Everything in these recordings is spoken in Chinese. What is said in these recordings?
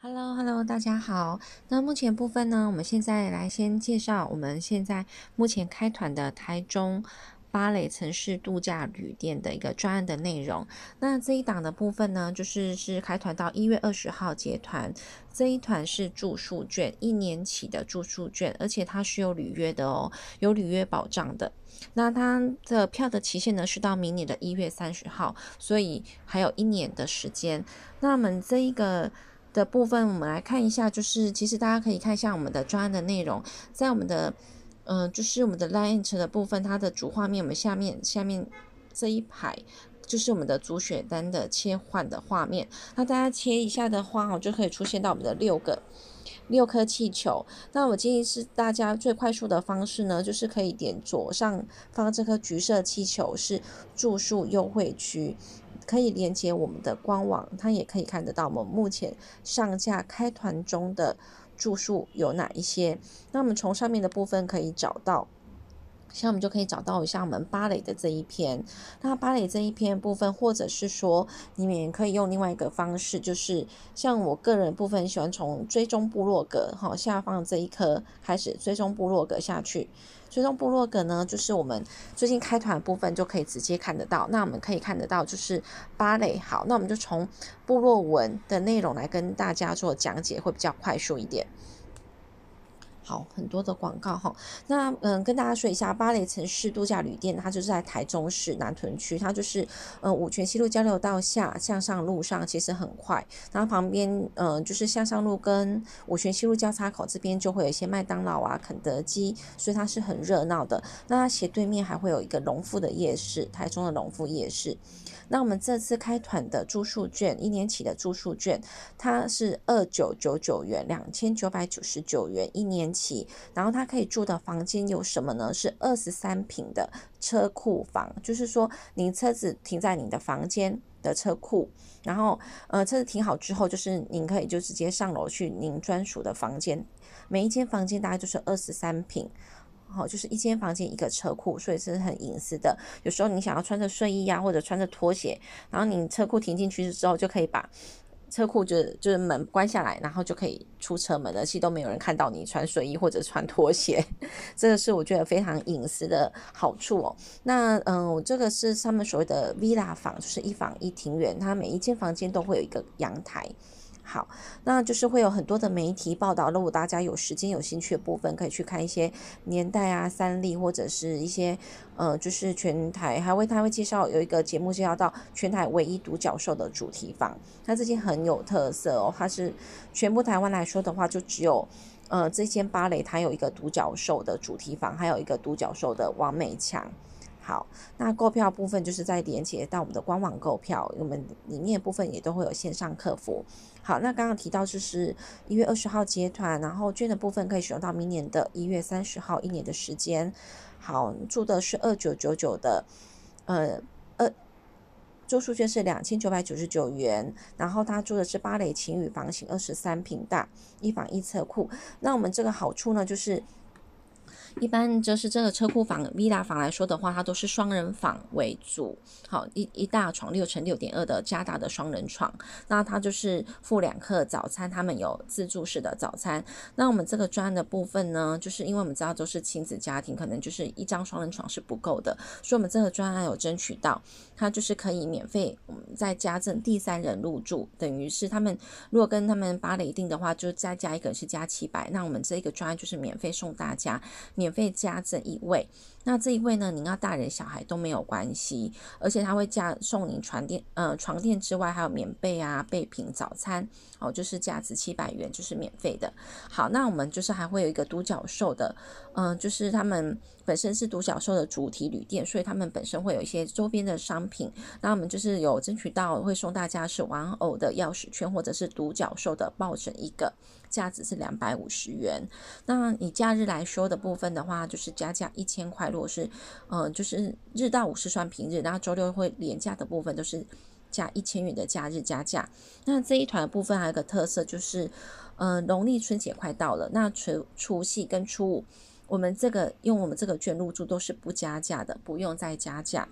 Hello Hello，大家好。那目前部分呢，我们现在来先介绍我们现在目前开团的台中芭蕾城市度假旅店的一个专案的内容。那这一档的部分呢，就是是开团到一月二十号结团，这一团是住宿券一年起的住宿券，而且它是有履约的哦，有履约保障的。那它的票的期限呢是到明年的一月三十号，所以还有一年的时间。那我们这一个。的部分，我们来看一下，就是其实大家可以看一下我们的专案的内容，在我们的嗯，就是我们的 l i n e h 的部分，它的主画面，我们下面下面这一排就是我们的主选单的切换的画面。那大家切一下的话，我就可以出现到我们的六个六颗气球。那我建议是大家最快速的方式呢，就是可以点左上方这颗橘色气球，是住宿优惠区。可以连接我们的官网，他也可以看得到我们目前上架开团中的住宿有哪一些。那我们从上面的部分可以找到。现在我们就可以找到一下我们芭蕾的这一篇。那芭蕾这一篇部分，或者是说，你们可以用另外一个方式，就是像我个人部分喜欢从追踪部落格哈下方这一颗开始追踪部落格下去。追踪部落格呢，就是我们最近开团部分就可以直接看得到。那我们可以看得到就是芭蕾，好，那我们就从部落文的内容来跟大家做讲解，会比较快速一点。好，很多的广告哈。那嗯，跟大家说一下，芭蕾城市度假旅店，它就是在台中市南屯区，它就是嗯五权西路交流道下，向上路上其实很快。然后旁边嗯就是向上路跟五权西路交叉口这边就会有一些麦当劳啊、肯德基，所以它是很热闹的。那它斜对面还会有一个农夫的夜市，台中的农夫夜市。那我们这次开团的住宿券，一年起的住宿券，它是二九九九元，两千九百九十九元一年。起，然后他可以住的房间有什么呢？是二十三平的车库房，就是说您车子停在你的房间的车库，然后呃车子停好之后，就是您可以就直接上楼去您专属的房间，每一间房间大概就是二十三平，好就是一间房间一个车库，所以是很隐私的。有时候你想要穿着睡衣呀，或者穿着拖鞋，然后你车库停进去之后就可以把。车库就是就是门关下来，然后就可以出车门了。其实都没有人看到你穿睡衣或者穿拖鞋，这个是我觉得非常隐私的好处哦。那嗯，我这个是他们所谓的 villa 房，就是一房一庭院，它每一间房间都会有一个阳台。好，那就是会有很多的媒体报道。如果大家有时间有兴趣的部分，可以去看一些年代啊、三立或者是一些，呃，就是全台还为他会介绍有一个节目，介绍到全台唯一独角兽的主题房，它这间很有特色哦。它是全部台湾来说的话，就只有，呃，这间芭蕾它有一个独角兽的主题房，还有一个独角兽的完美墙。好，那购票部分就是在连接到我们的官网购票，我们里面部分也都会有线上客服。好，那刚刚提到就是一月二十号结团，然后券的部分可以使用到明年的一月三十号，一年的时间。好，住的是二九九九的，呃，二住宿券是两千九百九十九元，然后他住的是芭蕾晴雨房型二十三平大，一房一车库。那我们这个好处呢，就是。一般就是这个车库房、v i a 房来说的话，它都是双人房为主。好，一一大床六乘六点二的加大的双人床，那它就是付两客早餐，他们有自助式的早餐。那我们这个专案的部分呢，就是因为我们知道都是亲子家庭，可能就是一张双人床是不够的，所以我们这个专案有争取到，它就是可以免费我们在家政第三人入住，等于是他们如果跟他们八楼订的话，就再加一个是加七百，那我们这个专案就是免费送大家。免免费加赠一位，那这一位呢？您要大人小孩都没有关系，而且他会加送您床垫，呃，床垫之外还有棉被啊、被品、早餐，哦，就是价值七百元，就是免费的。好，那我们就是还会有一个独角兽的，嗯，就是他们本身是独角兽的主题旅店，所以他们本身会有一些周边的商品。那我们就是有争取到会送大家是玩偶的钥匙圈，或者是独角兽的抱枕一个。价值是两百五十元。那你假日来说的部分的话，就是加价一千块。如果是，嗯，就是日到五是算平日，然后周六会廉价的部分都是加一千元的假日加价。那这一团的部分还有一个特色就是，嗯，农历春节快到了，那除除夕跟初五，我们这个用我们这个券入住都是不加价的，不用再加价。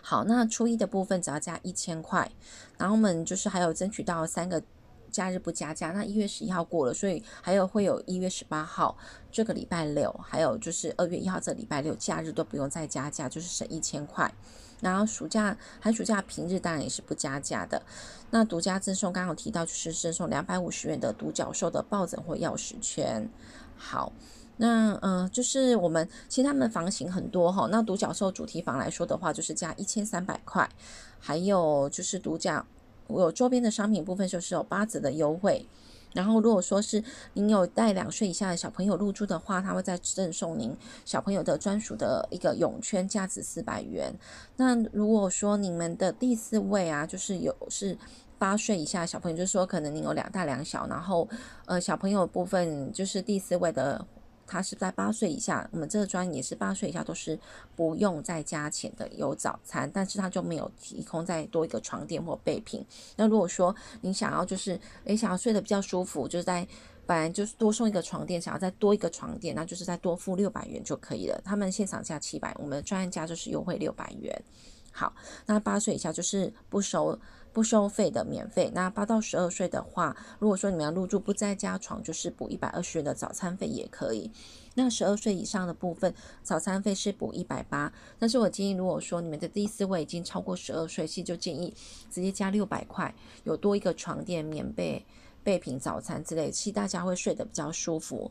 好，那初一的部分只要加一千块，然后我们就是还有争取到三个。假日不加价，那一月十一号过了，所以还有会有一月十八号这个礼拜六，还有就是二月一号这礼拜六，假日都不用再加价，就是省一千块。然后暑假、寒暑假平日当然也是不加价的。那独家赠送刚好提到就是赠送两百五十元的独角兽的抱枕或钥匙圈。好，那呃就是我们其实他们房型很多哈，那独角兽主题房来说的话就是加一千三百块，还有就是独角我周边的商品部分就是有八折的优惠，然后如果说是您有带两岁以下的小朋友入住的话，他会再赠送您小朋友的专属的一个泳圈，价值四百元。那如果说你们的第四位啊，就是有是八岁以下小朋友，就是说可能您有两大两小，然后呃小朋友部分就是第四位的。他是在八岁以下，我们这个专也是八岁以下都是不用再加钱的，有早餐，但是他就没有提供再多一个床垫或备品。那如果说你想要就是，诶想要睡得比较舒服，就是在本来就是多送一个床垫，想要再多一个床垫，那就是再多付六百元就可以了。他们现场价七百，我们的专案价就是优惠六百元。好，那八岁以下就是不收。不收费的，免费。那八到十二岁的话，如果说你们要入住不加床，就是补一百二十元的早餐费也可以。那十二岁以上的部分，早餐费是补一百八。但是我建议，如果说你们的第四位已经超过十二岁，其实就建议直接加六百块，有多一个床垫、棉被、备品、早餐之类，其实大家会睡得比较舒服。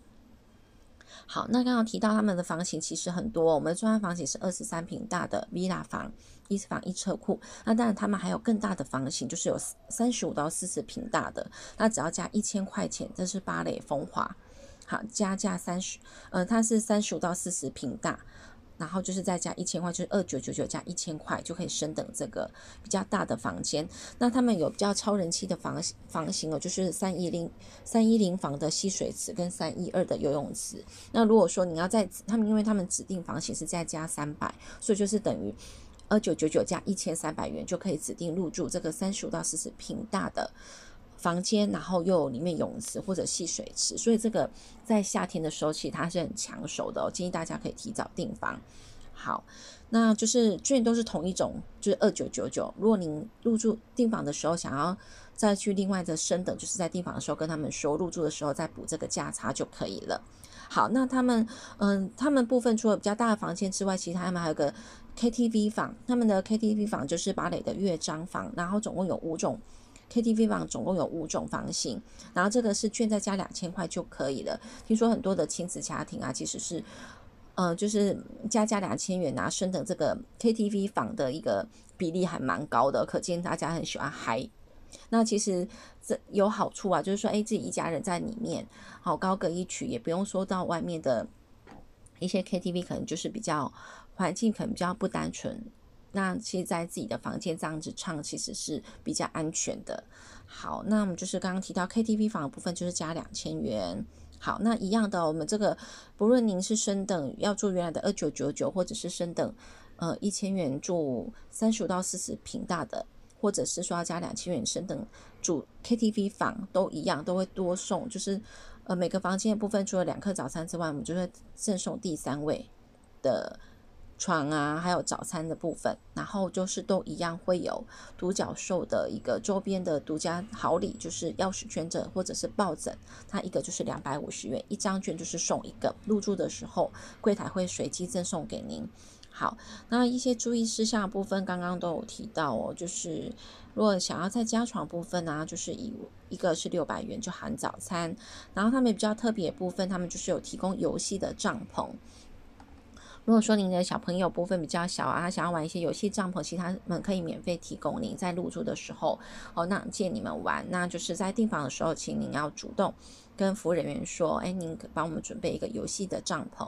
好，那刚刚提到他们的房型其实很多，我们的央房型是二十三平大的 villa 房，一房一车库。那当然，他们还有更大的房型，就是有三十五到四十平大的，那只要加一千块钱，这是芭蕾风华。好，加价三十，呃，它是三十五到四十平大。然后就是再加一千块，就是二九九九加一千块就可以升等这个比较大的房间。那他们有比较超人气的房房型哦，就是三一零、三一零房的吸水池跟三一二的游泳池。那如果说你要在他们，因为他们指定房型是再加三百，所以就是等于二九九九加一千三百元就可以指定入住这个三十五到四十平大的。房间，然后又里面泳池或者戏水池，所以这个在夏天的时候其实它是很抢手的哦。建议大家可以提早订房。好，那就是券都是同一种，就是二九九九。如果您入住订房的时候想要再去另外的升等，就是在订房的时候跟他们说，入住的时候再补这个价差就可以了。好，那他们嗯，他们部分除了比较大的房间之外，其实他们还有个 KTV 房，他们的 KTV 房就是芭蕾的乐章房，然后总共有五种。KTV 房总共有五种房型，然后这个是券再加两千块就可以了。听说很多的亲子家庭啊，其实是，嗯，就是加加两千元拿升的这个 KTV 房的一个比例还蛮高的，可见大家很喜欢嗨。那其实这有好处啊，就是说，哎，自己一家人在里面，好高歌一曲，也不用说到外面的一些 KTV，可能就是比较环境可能比较不单纯。那其实在自己的房间这样子唱，其实是比较安全的。好，那我们就是刚刚提到 KTV 房的部分，就是加两千元。好，那一样的，我们这个不论您是升等要住原来的二九九九，或者是升等，呃，一千元住三十五到四十平大的，或者是说要加两千元升等住 KTV 房都一样，都会多送，就是呃每个房间的部分除了两客早餐之外，我们就会赠送第三位的。床啊，还有早餐的部分，然后就是都一样会有独角兽的一个周边的独家好礼，就是钥匙圈子或者是抱枕，它一个就是两百五十元，一张券就是送一个。入住的时候，柜台会随机赠送给您。好，那一些注意事项部分刚刚都有提到哦，就是如果想要在加床部分呢，就是以一个是六百元就含早餐，然后他们也比较特别的部分，他们就是有提供游戏的帐篷。如果说您的小朋友部分比较小啊，想要玩一些游戏帐篷，其他们可以免费提供您在入住的时候哦，那借你们玩，那就是在订房的时候，请您要主动跟服务人员说，哎，您帮我们准备一个游戏的帐篷。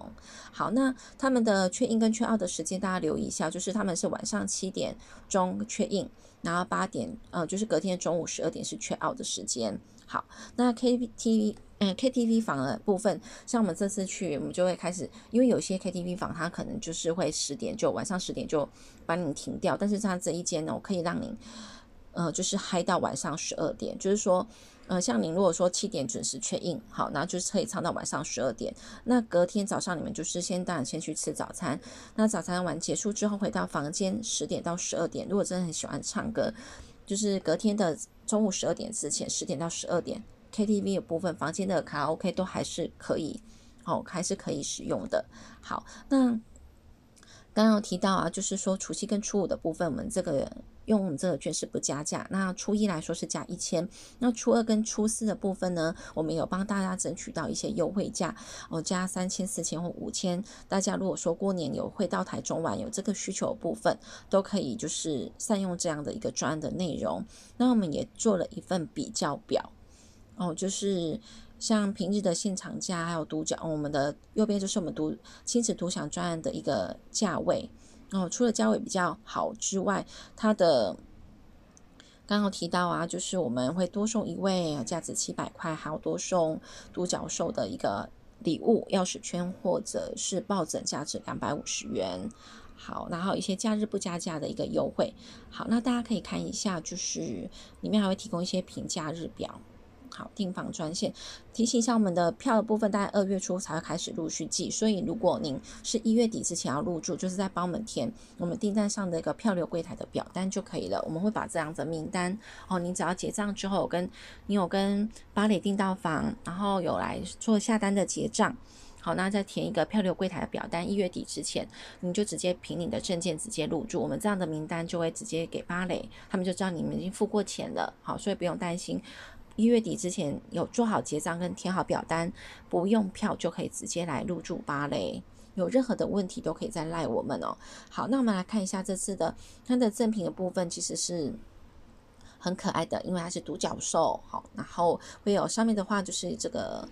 好，那他们的确 h 跟确 h out 的时间大家留意一下，就是他们是晚上七点钟确 h 然后八点，呃，就是隔天中午十二点是 check out 的时间。好，那 KTV，嗯，KTV 房的部分，像我们这次去，我们就会开始，因为有些 KTV 房它可能就是会十点就晚上十点就把你停掉，但是它这一间呢，我可以让您，呃，就是嗨到晚上十二点，就是说。呃，像您如果说七点准时确认好，那就可以唱到晚上十二点。那隔天早上你们就是先当然先去吃早餐。那早餐完结束之后回到房间，十点到十二点。如果真的很喜欢唱歌，就是隔天的中午十二点之前，十点到十二点 KTV 的部分房间的卡拉 OK 都还是可以，哦，还是可以使用的。好，那刚刚提到啊，就是说除夕跟初五的部分，我们这个。用我们这个券是不加价，那初一来说是加一千，那初二跟初四的部分呢，我们有帮大家争取到一些优惠价，哦，加三千、四千或五千。大家如果说过年有会到台中玩，有这个需求的部分，都可以就是善用这样的一个专案的内容。那我们也做了一份比较表，哦，就是像平日的现场价，还有独角，我们的右边就是我们独亲子独享专案的一个价位。哦，除了价位比较好之外，它的刚刚提到啊，就是我们会多送一位价值七百块，还要多送独角兽的一个礼物钥匙圈或者是抱枕，价值两百五十元。好，然后一些假日不加价的一个优惠。好，那大家可以看一下，就是里面还会提供一些平价日表。好，订房专线提醒一下，我们的票的部分大概二月初才会开始陆续寄，所以如果您是一月底之前要入住，就是在帮我们填我们订单上的一个票流柜台的表单就可以了。我们会把这样的名单，哦，你只要结账之后，跟你有跟芭蕾订到房，然后有来做下单的结账，好，那再填一个票流柜台的表单，一月底之前，你就直接凭你的证件直接入住，我们这样的名单就会直接给芭蕾，他们就知道你们已经付过钱了，好，所以不用担心。一月底之前有做好结账跟填好表单，不用票就可以直接来入住芭蕾。有任何的问题都可以再赖我们哦。好，那我们来看一下这次的它的赠品的部分，其实是很可爱的，因为它是独角兽。好，然后会有上面的话就是这个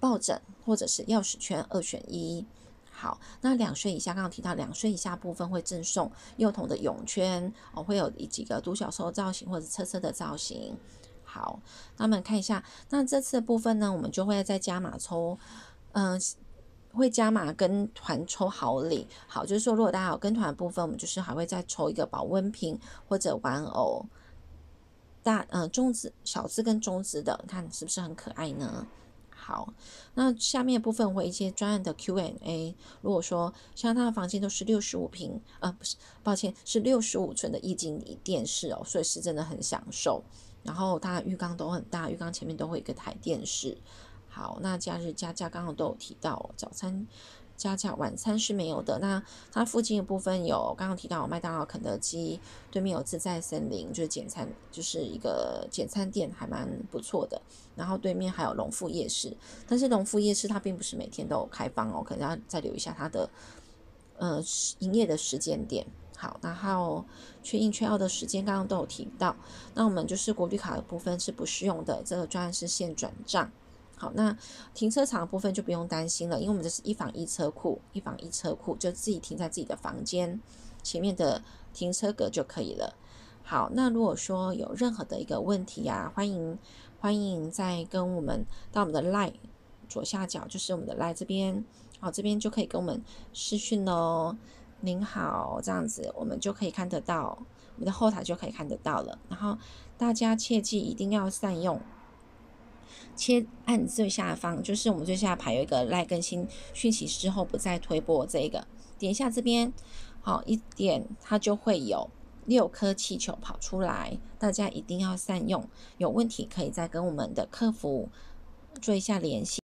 抱枕或者是钥匙圈二选一。好，那两岁以下刚刚提到两岁以下部分会赠送幼童的泳圈哦，会有几个独角兽造型或者车车的造型。好，那我们看一下，那这次的部分呢，我们就会再加码抽，嗯，会加码跟团抽好礼，好，就是说，如果大家有跟团部分，我们就是还会再抽一个保温瓶或者玩偶，大嗯中子小字跟中字的，看是不是很可爱呢？好，那下面的部分会一些专案的 Q&A，如果说像他的房间都是六十五平，呃，不是，抱歉，是六十五寸的液晶电视哦，所以是真的很享受。然后它浴缸都很大，浴缸前面都会有个台电视。好，那假日加价刚刚都有提到，早餐加价，晚餐是没有的。那它附近的部分有刚刚提到麦当劳、肯德基，对面有自在森林，就是简餐，就是一个简餐店，还蛮不错的。然后对面还有农富夜市，但是农富夜市它并不是每天都有开放哦，可能要再留意一下它的呃营业的时间点。好，然后确认确二的时间刚刚都有提到，那我们就是国旅卡的部分是不适用的，这个专案是现转账。好，那停车场部分就不用担心了，因为我们这是一房一车库，一房一车库就自己停在自己的房间前面的停车格就可以了。好，那如果说有任何的一个问题啊，欢迎欢迎再跟我们到我们的 LINE 左下角就是我们的 LINE 这边，好，这边就可以跟我们私讯哦。您好，这样子我们就可以看得到，我们的后台就可以看得到了。然后大家切记一定要善用，切按最下方，就是我们最下排有一个赖更新讯息之后不再推播这一个，点一下这边，好一点它就会有六颗气球跑出来。大家一定要善用，有问题可以再跟我们的客服做一下联系。